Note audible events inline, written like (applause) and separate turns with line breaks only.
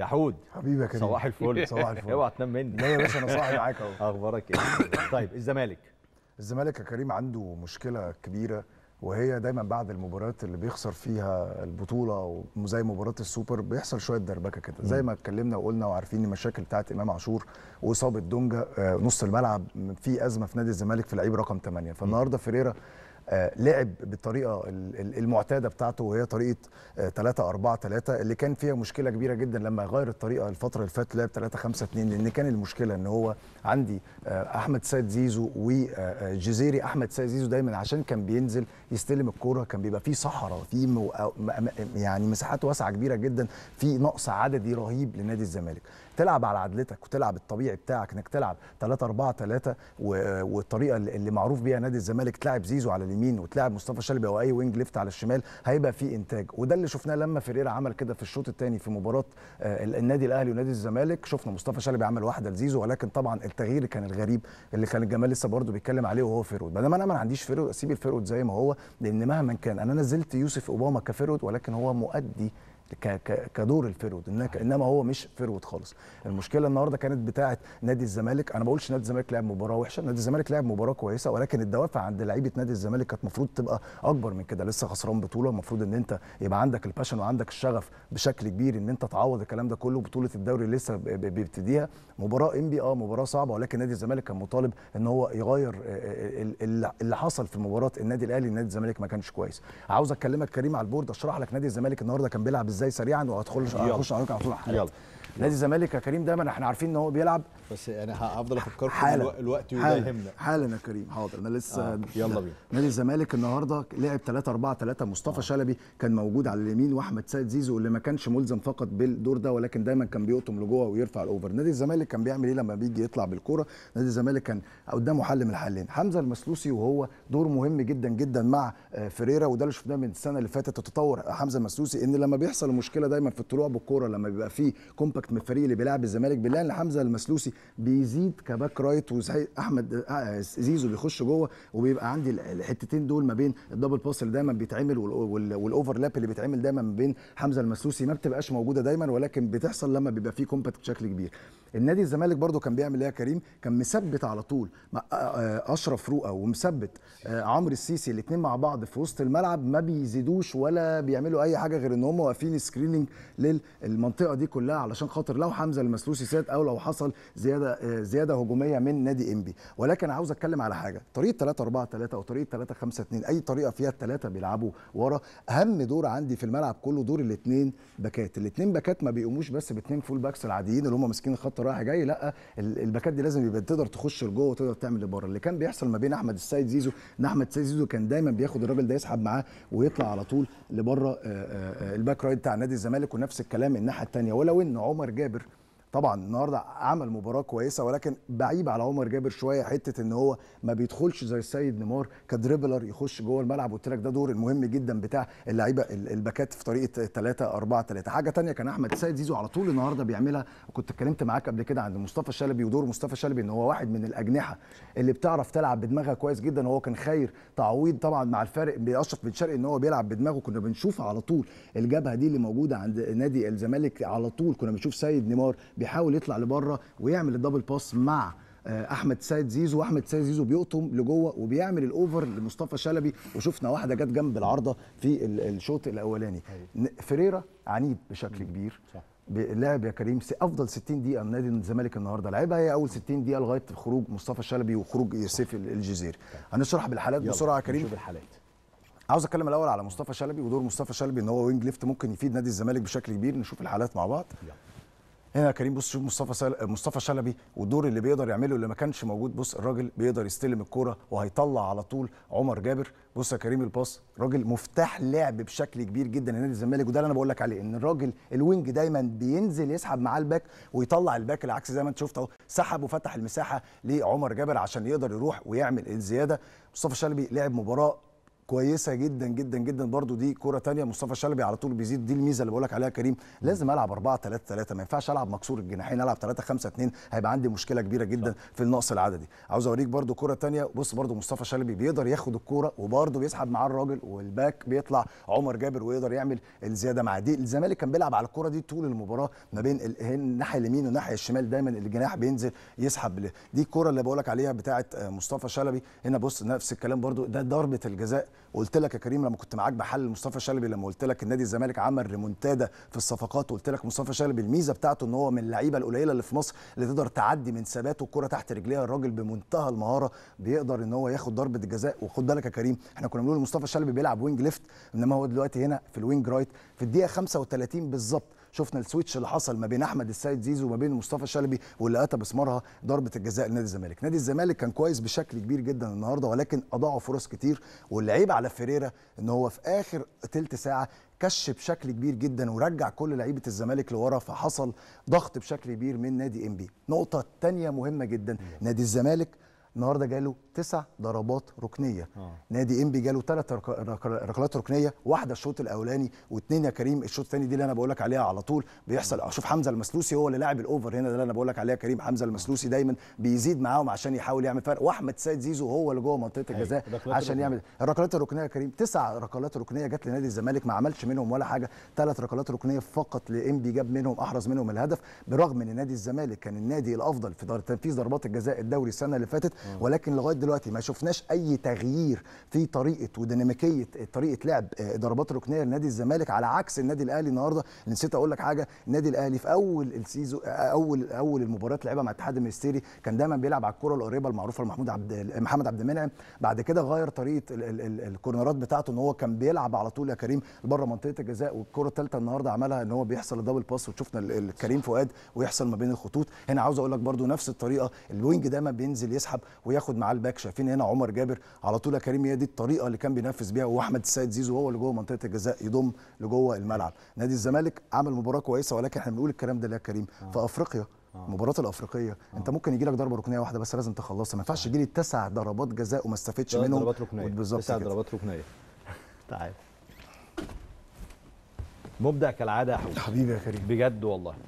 يا حود حبيبي يا كريم صباح الفل (laughs) صباح الفل اوعى تنام مني لا يا باشا انا صاحي معاك اهو (laughs) اخبارك ايه طيب الزمالك الزمالك يا كريم عنده مشكله كبيره وهي دايما بعد المباريات اللي بيخسر فيها البطوله وزي مباراه السوبر بيحصل شويه دربكه كده زي ما اتكلمنا وقلنا وعارفين المشاكل بتاعت امام عاشور واصابه دونجا آه، نص الملعب في ازمه في نادي الزمالك في لعيب رقم 8 فالنهارده فيريرا آه، لعب بالطريقه المعتاده بتاعته وهي طريقه 3 4 3 اللي كان فيها مشكله كبيره جدا لما غير الطريقه الفتره اللي فاتت لعب 3 5 2 لان كان المشكله ان هو عندي آه، احمد سيد زيزو وجزيري آه، احمد سيد زيزو دايما عشان كان بينزل يستلم الكوره كان بيبقى في صحراء في يعني مساحات واسعه كبيره جدا في نقص عددي رهيب لنادي الزمالك تلعب على عدلتك وتلعب الطبيعي بتاعك انك تلعب 3 4 3 والطريقه اللي معروف بيها نادي الزمالك تلعب زيزو على اليمين وتلعب مصطفى شلبي او اي وينج ليفت على الشمال هيبقى في انتاج وده اللي شفناه لما فيريرا عمل كده في الشوط الثاني في مباراه آه، النادي الاهلي ونادي الزمالك شفنا مصطفى شلبي عمل واحده لزيزو ولكن طبعا التغيير كان الغريب اللي كان الجمال لسه برده بيتكلم عليه وهو فيرود بدل ما انا ما عنديش فيرود اسيب الفيرود زي ما هو لان مهما كان انا نزلت يوسف اوباما كفيرود ولكن هو مؤدي كدور الفيرود أيوة. انما هو مش فيرود خالص المشكله النهارده كانت بتاعه نادي الزمالك انا ما بقولش نادي الزمالك لعب مباراه وحشه نادي الزمالك لعب مباراه كويسه ولكن الدوافع عند لعيبه نادي الزمالك كانت المفروض تبقى اكبر من كده لسه خسران بطوله المفروض ان انت يبقى عندك الباشن وعندك الشغف بشكل كبير ان انت تعوض الكلام ده كله بطوله الدوري لسه بيبتديها مباراه ام بي اه مباراه صعبه ولكن نادي الزمالك كان مطالب ان هو يغير آه، آه، آه، اللي حصل في مباراه النادي الاهلي نادي الزمالك ما كانش كويس عاوز اكلمك كريم على البورد اشرح لك نادي الزمالك النهارده كان بيلعب ازاي سريعا وهدخل اخش عليك على طول يلا نادي الزمالك يا كريم دايما احنا عارفين ان هو بيلعب بس انا يعني هفضل افكركم حالا الوقت يهمنا حالا يا كريم حاضر انا لسه آه. يلا بينا نادي الزمالك النهارده لعب 3 4 3 مصطفى آه. شلبي كان موجود على اليمين واحمد سيد زيزو اللي ما كانش ملزم فقط بالدور ده ولكن دايما كان بيقطم لجوه ويرفع الاوفر نادي الزمالك كان بيعمل ايه لما بيجي يطلع بالكوره نادي الزمالك كان قدامه حل من الحلين حمزه المسلوسي وهو دور مهم جدا جدا مع آه، فريرا وده اللي شفناه من السنه اللي فاتت تتطور حمزه المسلوسي ان لما بيحصل بتحصل المشكله دايما في الطلوع بالكوره لما بيبقى في كومباكت من الفريق اللي بيلعب الزمالك بنلاقي ان حمزه المسلوسي بيزيد كباك رايت احمد آه، زيزو بيخش جوه وبيبقى عندي الحتتين دول ما بين الدبل باس اللي دايما بيتعمل والاوفرلاب اللي بيتعمل دايما ما بين حمزه المسلوسي ما بتبقاش موجوده دايما ولكن بتحصل لما بيبقى في كومباكت بشكل كبير النادي الزمالك برده كان بيعمل ايه يا كريم كان مثبت على طول آه، آه، اشرف رؤى ومثبت عمرو السيسي الاثنين مع بعض في وسط الملعب ما بيزيدوش ولا بيعملوا اي حاجه غير ان هم واقفين سكريننج للمنطقه دي كلها علشان خاطر لو حمزه المسلوسي سات او لو حصل زياده زياده هجوميه من نادي انبي ولكن عاوز اتكلم على حاجه طريقه 3 4 3 او طريقه 3 5 2 اي طريقه فيها الثلاثه بيلعبوا ورا اهم دور عندي في الملعب كله دور الاثنين باكات الاثنين باكات ما بيقوموش بس باثنين فول باكس العاديين اللي هم ماسكين الخط رايح جاي لا الباكات دي لازم يبقى تقدر تخش لجوه وتقدر تعمل لبره اللي كان بيحصل ما بين احمد السيد زيزو ان احمد السيد زيزو كان دايما بياخد الراجل ده يسحب معاه ويطلع على طول لبره آه، آه، آه، الباك رايت بتاع نادي الزمالك ونفس الكلام الناحيه الثانيه ولو ان عمر جابر طبعا النهارده عمل مباراه كويسه ولكن بعيب على عمر جابر شويه حته ان هو ما بيدخلش زي السيد نيمار كدريبلر يخش جوه الملعب قلت لك ده دور المهم جدا بتاع اللعيبه الباكات في طريقه 3 4 3 حاجه ثانيه كان احمد السيد زيزو على طول النهارده بيعملها كنت اتكلمت معاك قبل كده عند مصطفى شلبي ودور مصطفى شلبي ان هو واحد من الاجنحه اللي بتعرف تلعب بدماغها كويس جدا وهو كان خير تعويض طبعا مع الفارق باشرف بن شرقي ان هو بيلعب بدماغه كنا بنشوف على طول الجبهه دي اللي موجوده عند نادي الزمالك على طول كنا بنشوف سيد نيمار بيحاول يطلع لبره ويعمل الدبل باس مع آه، احمد سيد زيزو واحمد سيد زيزو بيقطم لجوه وبيعمل الاوفر لمصطفى شلبي وشفنا واحده جت جنب العارضه في الشوط الاولاني أيوة. فريرا عنيد بشكل كبير صح. لعب يا كريم افضل 60 دقيقه من نادي الزمالك النهارده لعبها هي اول 60 دقيقه لغايه خروج مصطفى شلبي وخروج يوسف الجزيري طيب. هنشرح بالحالات بسرعه يا كريم بالحالات الحالات عاوز اتكلم الاول على مصطفى شلبي ودور مصطفى شلبي ان هو وينج ليفت ممكن يفيد نادي الزمالك بشكل كبير نشوف الحالات مع بعض يلا. هنا يا كريم بص شوف مصطفى مصطفى شلبي والدور اللي بيقدر يعمله اللي ما كانش موجود بص الراجل بيقدر يستلم الكوره وهيطلع على طول عمر جابر بص يا كريم الباص راجل مفتاح لعب بشكل كبير جدا لنادي الزمالك وده اللي انا بقول لك عليه ان الراجل الوينج دايما بينزل يسحب معاه الباك ويطلع الباك العكس زي ما انت شفت اهو سحب وفتح المساحه لعمر جابر عشان يقدر يروح ويعمل الزياده مصطفى شلبي لعب مباراه كويسه جدا جدا جدا برده دي كره ثانيه مصطفى شلبي على طول بيزيد دي الميزه اللي بقول لك عليها كريم لازم العب 4 3 3 ما ينفعش العب مكسور الجناحين العب 3 5 2 هيبقى عندي مشكله كبيره جدا في النقص العددي عاوز اوريك برده كره ثانيه بص برده مصطفى شلبي بيقدر ياخد الكوره وبرده بيسحب معاه الراجل والباك بيطلع عمر جابر ويقدر يعمل الزياده معاه دي الزمالك كان بيلعب على الكوره دي طول المباراه ما بين الناحيه اليمين والناحيه الشمال دايما الجناح بينزل يسحب دي الكوره اللي بقول لك عليها بتاعه مصطفى شلبي هنا بص نفس الكلام برده ده ضربه الجزاء وقلت لك يا كريم لما كنت معاك بحل مصطفى شلبي لما قلت لك النادي الزمالك عمل ريمونتادا في الصفقات وقلت لك مصطفى شلبي الميزه بتاعته ان هو من اللعيبه القليله اللي في مصر اللي تقدر تعدي من ثبات الكره تحت رجليها الراجل بمنتهى المهاره بيقدر ان هو ياخد ضربه جزاء وخد بالك يا كريم احنا كنا بنقول مصطفى شلبي بيلعب وينج ليفت انما هو دلوقتي هنا في الوينج رايت في الدقيقه 35 بالظبط شفنا السويتش اللي حصل ما بين احمد السيد زيزو وما بين مصطفى شلبي واللي اتى بسمارها ضربه الجزاء لنادي الزمالك نادي الزمالك كان كويس بشكل كبير جدا النهارده ولكن اضاعوا فرص كتير واللعيب على فيريرا ان هو في اخر تلت ساعه كش بشكل كبير جدا ورجع كل لعيبه الزمالك لورا فحصل ضغط بشكل كبير من نادي انبي نقطه تانية مهمه جدا نادي الزمالك النهارده جاله تسع ضربات ركنيه آه. نادي انبي جاله ثلاث ركلات ركنيه واحده الشوط الاولاني واثنين يا كريم الشوط الثاني دي اللي انا بقول لك عليها على طول بيحصل اشوف آه، حمزه المسلوسي هو اللي لاعب الاوفر هنا ده اللي انا بقول لك عليها كريم حمزه المسلوسي دايما بيزيد معاهم عشان يحاول يعمل فرق واحمد سيد زيزو هو اللي جوه منطقه أيوة، الجزاء عشان يعمل الركلات الركنيه يا كريم تسع ركلات ركنيه جت لنادي الزمالك ما عملش منهم ولا حاجه ثلاث ركلات ركنيه فقط لانبي جاب منهم احرز منهم الهدف برغم ان نادي الزمالك كان النادي الافضل في تنفيذ ضربات الجزاء الدوري السنه اللي فاتت ولكن لغايه دلوقتي ما شفناش اي تغيير في طريقه وديناميكيه طريقه لعب آه، ضربات ركنيه لنادي الزمالك على عكس النادي الاهلي النهارده نسيت اقول لك حاجه النادي الاهلي في اول السيزون آه، اول اول المباريات لعبها مع الاتحاد الميستيري كان دايما بيلعب على الكره القريبه المعروفه لمحمود عبد محمد عبد المنعم بعد كده غير طريقه الكورنرات بتاعته ان هو كان بيلعب على طول يا كريم بره منطقه الجزاء والكره الثالثه النهارده عملها ان هو بيحصل الدبل باس وشفنا كريم فؤاد ويحصل ما بين الخطوط هنا عاوز اقول لك برده نفس الطريقه الوينج دايما بينزل يسحب وياخد معاه الباك شايفين هنا عمر جابر على طول يا كريم هي دي الطريقه اللي كان بينفذ بيها واحمد السيد زيزو هو اللي جوه منطقه الجزاء يضم لجوه الملعب نادي الزمالك عمل مباراه كويسه ولكن احنا بنقول الكلام ده ليه يا كريم آه. في افريقيا المباراه آه. الافريقيه آه. انت ممكن يجي لك ضربه ركنيه واحده بس لازم تخلصها ما ينفعش آه. يجي لي تسع ضربات جزاء وما استفدش منهم ضربات ركنيه بالظبط تسع ضربات ركنيه (laughs) تعال مبدع كالعاده يا حبيبي يا كريم بجد والله